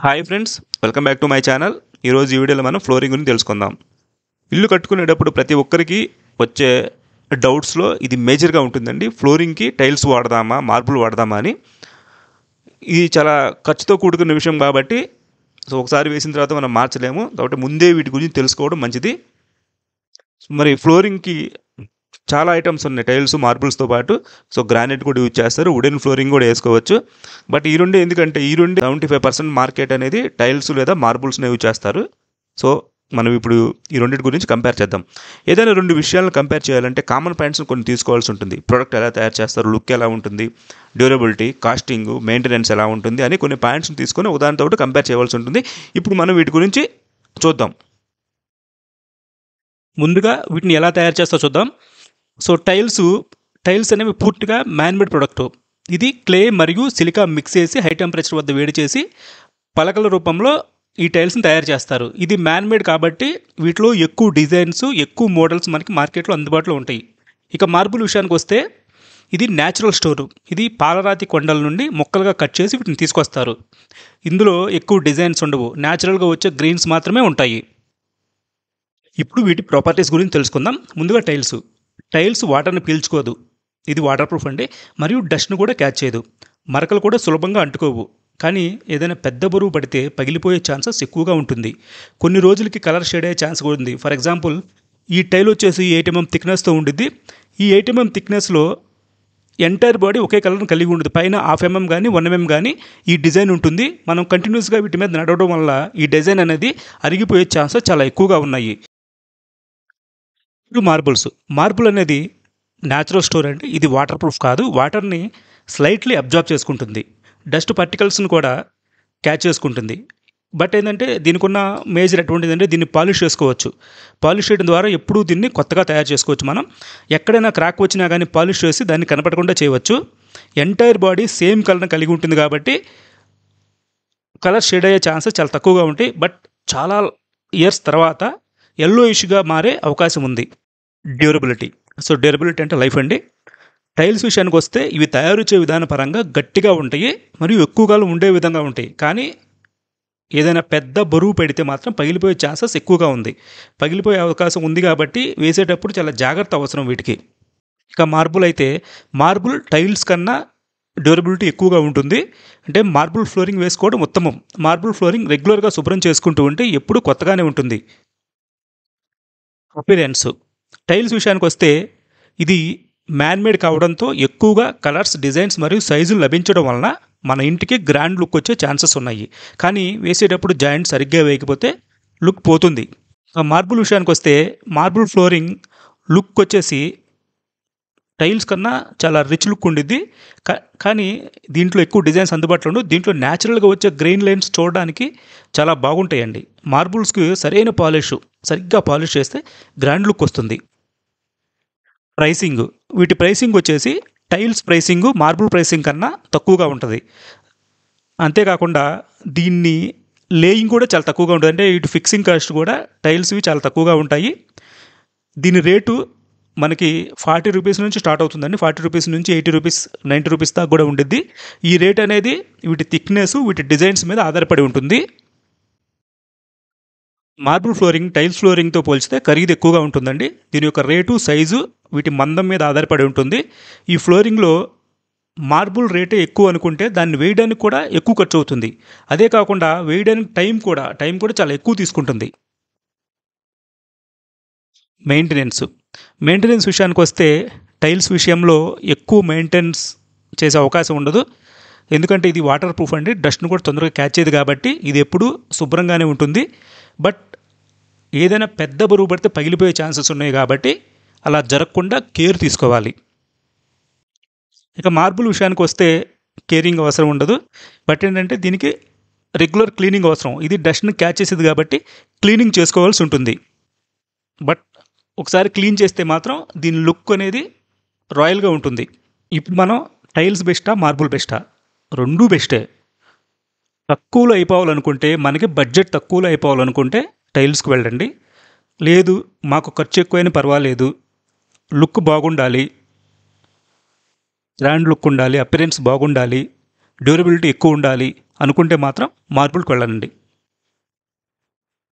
hi friends welcome back to my channel ఈరోజు ఈ వీడియోలో మనం ఫ్లోరింగ్ గురించి తెలుసుకుందాం ఇల్లు కట్టుకునేటప్పుడు ప్రతి ఒక్కరికి వచ్చే డౌట్స్లో ఇది మేజర్గా ఉంటుందండి ఫ్లోరింగ్కి టైల్స్ వాడదామా మార్బుల్ వాడదామా అని ఇది చాలా ఖర్చుతో కూడుకున్న విషయం కాబట్టి సో ఒకసారి వేసిన తర్వాత మనం మార్చలేము కాబట్టి ముందే వీటి గురించి తెలుసుకోవడం మంచిది మరి ఫ్లోరింగ్కి చాలా ఐటమ్స్ ఉన్నాయి టైల్స్ మార్బుల్స్తో పాటు సో గ్రానైట్ కూడా యూజ్ చేస్తారు వుడెన్ ఫ్లోరింగ్ కూడా వేసుకోవచ్చు బట్ ఈ రెండు ఎందుకంటే ఈ రెండు సెవెంటీ ఫైవ్ పర్సెంట్ మార్కెట్ అనేది టైల్స్ లేదా మార్బుల్స్నే యూజ్ చేస్తారు సో మనం ఇప్పుడు ఈ రెండింటి గురించి కంపేర్ చేద్దాం ఏదైనా రెండు విషయాలను కంపేర్ చేయాలంటే కామన్ పాయింట్స్ని కొన్ని తీసుకోవాల్సి ఉంటుంది ప్రోడక్ట్ ఎలా తయారు చేస్తారు లుక్ ఎలా ఉంటుంది డ్యూరబిలిటీ కాస్టింగ్ మెయింటెనెన్స్ ఎలా ఉంటుంది అని కొన్ని పాయింట్స్ని తీసుకొని ఉదాహరణతో కంపేర్ చేయవలసి ఉంటుంది ఇప్పుడు మనం వీటి గురించి చూద్దాం ముందుగా వీటిని ఎలా తయారు చేస్తా చూద్దాం సో టైల్స్ టైల్స్ అనేవి పూర్తిగా మ్యాన్మేడ్ ప్రొడక్టు ఇది క్లే మరియు సిలికా మిక్స్ చేసి హై టెంపరేచర్ వద్ద వేడి చేసి పలకల రూపంలో ఈ టైల్స్ని తయారు చేస్తారు ఇది మ్యాన్మేడ్ కాబట్టి వీటిలో ఎక్కువ డిజైన్స్ ఎక్కువ మోడల్స్ మనకి మార్కెట్లో అందుబాటులో ఉంటాయి ఇక మార్బుల్ విషయానికి వస్తే ఇది న్యాచురల్ స్టోరు ఇది పాలరాతి కొండల నుండి మొక్కలుగా కట్ చేసి వీటిని తీసుకొస్తారు ఇందులో ఎక్కువ డిజైన్స్ ఉండవు న్యాచురల్గా వచ్చే గ్రీన్స్ మాత్రమే ఉంటాయి ఇప్పుడు వీటి ప్రాపర్టీస్ గురించి తెలుసుకుందాం ముందుగా టైల్స్ టైల్స్ వాటర్ని పీల్చుకోదు ఇది వాటర్ ప్రూఫ్ అండి మరియు డస్ట్ను కూడా క్యాచ్ చేయదు మరకలు కూడా సులభంగా అంటుకోవు కానీ ఏదైనా పెద్ద బరువు పడితే పగిలిపోయే ఛాన్సెస్ ఎక్కువగా ఉంటుంది కొన్ని రోజులకి కలర్ షేడ్ అయ్యే ఛాన్స్ కూడా ఉంది ఫర్ ఎగ్జాంపుల్ ఈ టైల్ వచ్చేసి ఏటీఎంఎం థిక్నెస్తో ఉండిద్ది ఈ ఏటీఎంఎం థిక్నెస్లో ఎంటైర్ బాడీ ఒకే కలర్ని కలిగి ఉండదు పైన హాఫ్ ఎంఎం కానీ వన్ ఎంఎం కానీ ఈ డిజైన్ ఉంటుంది మనం కంటిన్యూస్గా వీటి మీద నడవడం వల్ల ఈ డిజైన్ అనేది అరిగిపోయే ఛాన్సెస్ చాలా ఎక్కువగా ఉన్నాయి ఇప్పుడు మార్బుల్స్ మార్బుల్ అనేది న్యాచురల్ స్టోర్ అంటే ఇది వాటర్ ప్రూఫ్ కాదు వాటర్ని స్లైట్లీ అబ్జార్బ్ చేసుకుంటుంది డస్ట్ పార్టికల్స్ని కూడా క్యాచ్ చేసుకుంటుంది బట్ ఏంటంటే దీనికి ఉన్న మేజర్ ఎటువంటిది అంటే దీన్ని పాలిష్ చేసుకోవచ్చు పాలిష్ చేయడం ద్వారా ఎప్పుడూ దీన్ని కొత్తగా తయారు చేసుకోవచ్చు మనం ఎక్కడైనా క్రాక్ వచ్చినా కానీ పాలిష్ చేసి దాన్ని కనపడకుండా చేయవచ్చు ఎంటైర్ బాడీ సేమ్ కలర్ని కలిగి ఉంటుంది కాబట్టి కలర్ షేడ్ అయ్యే ఛాన్సెస్ చాలా తక్కువగా ఉంటాయి బట్ చాలా ఇయర్స్ తర్వాత ఎల్లో ఇష్యూగా మారే అవకాశం ఉంది డ్యూరబిలిటీ సో డ్యూరబిలిటీ అంటే లైఫ్ అండి టైల్స్ విషయానికి వస్తే ఇవి తయారు చేసే విధానపరంగా గట్టిగా ఉంటాయి మరియు ఎక్కువ కాలం ఉండే విధంగా ఉంటాయి కానీ ఏదైనా పెద్ద బరువు పెడితే మాత్రం పగిలిపోయే ఛాన్సెస్ ఎక్కువగా ఉంది పగిలిపోయే అవకాశం ఉంది కాబట్టి వేసేటప్పుడు చాలా జాగ్రత్త అవసరం వీటికి ఇక మార్బుల్ అయితే మార్బుల్ టైల్స్ కన్నా డ్యూరబిలిటీ ఎక్కువగా ఉంటుంది అంటే మార్బుల్ ఫ్లోరింగ్ వేసుకోవడం ఉత్తమం మార్బుల్ ఫ్లోరింగ్ రెగ్యులర్గా శుభ్రం చేసుకుంటూ ఉంటే ఎప్పుడు కొత్తగానే ఉంటుంది అపీరెన్స్ టైల్స్ విషయానికి వస్తే ఇది మ్యాన్మేడ్ కావడంతో ఎక్కువగా కలర్స్ డిజైన్స్ మరియు సైజులు లభించడం వలన మన ఇంటికి గ్రాండ్ లుక్ వచ్చే ఛాన్సెస్ ఉన్నాయి కానీ వేసేటప్పుడు జాయింట్ సరిగ్గా వేయకపోతే లుక్ పోతుంది మార్బుల్ విషయానికి వస్తే మార్బుల్ ఫ్లోరింగ్ లుక్ వచ్చేసి టైల్స్ కన్నా చాలా రిచ్ లుక్ ఉండిద్ది కానీ దీంట్లో ఎక్కువ డిజైన్స్ అందుబాటులో ఉండవు దీంట్లో న్యాచురల్గా వచ్చే గ్రెయిన్ లైన్స్ చూడడానికి చాలా బాగుంటాయండి మార్బుల్స్కి సరైన పాలిష్ సరిగ్గా పాలిష్ చేస్తే గ్రాండ్ లుక్ వస్తుంది ప్రైసింగ్ వీటి ప్రైసింగ్ వచ్చేసి టైల్స్ ప్రైసింగ్ మార్బుల్ ప్రైసింగ్ కన్నా తక్కువగా ఉంటుంది అంతేకాకుండా దీన్ని లేయింగ్ కూడా చాలా తక్కువగా ఉంటుంది అంటే ఇటు ఫిక్సింగ్ కాస్ట్ కూడా టైల్స్వి చాలా తక్కువగా ఉంటాయి దీని రేటు మనకి ఫార్టీ రూపీస్ నుంచి స్టార్ట్ అవుతుందండి ఫార్టీ రూపీస్ నుంచి ఎయిటీ రూపీస్ నైంటీ రూపీస్ దాకా కూడా ఉండిద్ది ఈ రేట్ అనేది వీటి థిక్నెస్ వీటి డిజైన్స్ మీద ఆధారపడి ఉంటుంది మార్బుల్ ఫ్లోరింగ్ టైల్స్ ఫ్లోరింగ్తో పోల్చితే ఖరీదు ఎక్కువగా ఉంటుందండి దీని యొక్క రేటు సైజు వీటి మందం మీద ఆధారపడి ఉంటుంది ఈ ఫ్లోరింగ్లో మార్బుల్ రేటే ఎక్కువ అనుకుంటే దాన్ని వేయడానికి కూడా ఎక్కువ ఖర్చు అవుతుంది అదే కాకుండా వేయడానికి టైం కూడా టైం కూడా చాలా ఎక్కువ తీసుకుంటుంది మెయింటెనెన్స్ మెయింటెనెన్స్ విషయానికి వస్తే టైల్స్ విషయంలో ఎక్కువ మెయింటెనెన్స్ చేసే అవకాశం ఉండదు ఎందుకంటే ఇది వాటర్ ప్రూఫ్ అండి డస్ట్ను కూడా తొందరగా క్యాచ్ చేయదు కాబట్టి ఇది ఎప్పుడూ శుభ్రంగానే ఉంటుంది బట్ ఏదైనా పెద్ద బరువు పడితే పగిలిపోయే ఛాన్సెస్ ఉన్నాయి కాబట్టి అలా జరగకుండా కేర్ తీసుకోవాలి ఇక మార్బుల్ విషయానికి వస్తే కేరింగ్ అవసరం ఉండదు బట్ ఏంటంటే దీనికి రెగ్యులర్ క్లీనింగ్ అవసరం ఇది డస్ట్ని క్యాచ్ చేసేది కాబట్టి క్లీనింగ్ చేసుకోవాల్సి ఉంటుంది బట్ ఒకసారి క్లీన్ చేస్తే మాత్రం దీని లుక్ అనేది రాయల్గా ఉంటుంది ఇప్పుడు మనం టైల్స్ బెస్టా మార్బుల్ బెస్టా రెండూ బెస్టే తక్కువలో అయిపోవాలనుకుంటే మనకి బడ్జెట్ తక్కువలో అయిపోవాలనుకుంటే టైల్స్కి వెళ్ళండి లేదు మాకు ఖర్చు ఎక్కువైనా పర్వాలేదు లుక్ బాగుండాలి గ్రాండ్ లుక్ ఉండాలి అపిరెన్స్ బాగుండాలి డ్యూరబిలిటీ ఎక్కువ ఉండాలి అనుకుంటే మాత్రం మార్పులకు వెళ్ళండి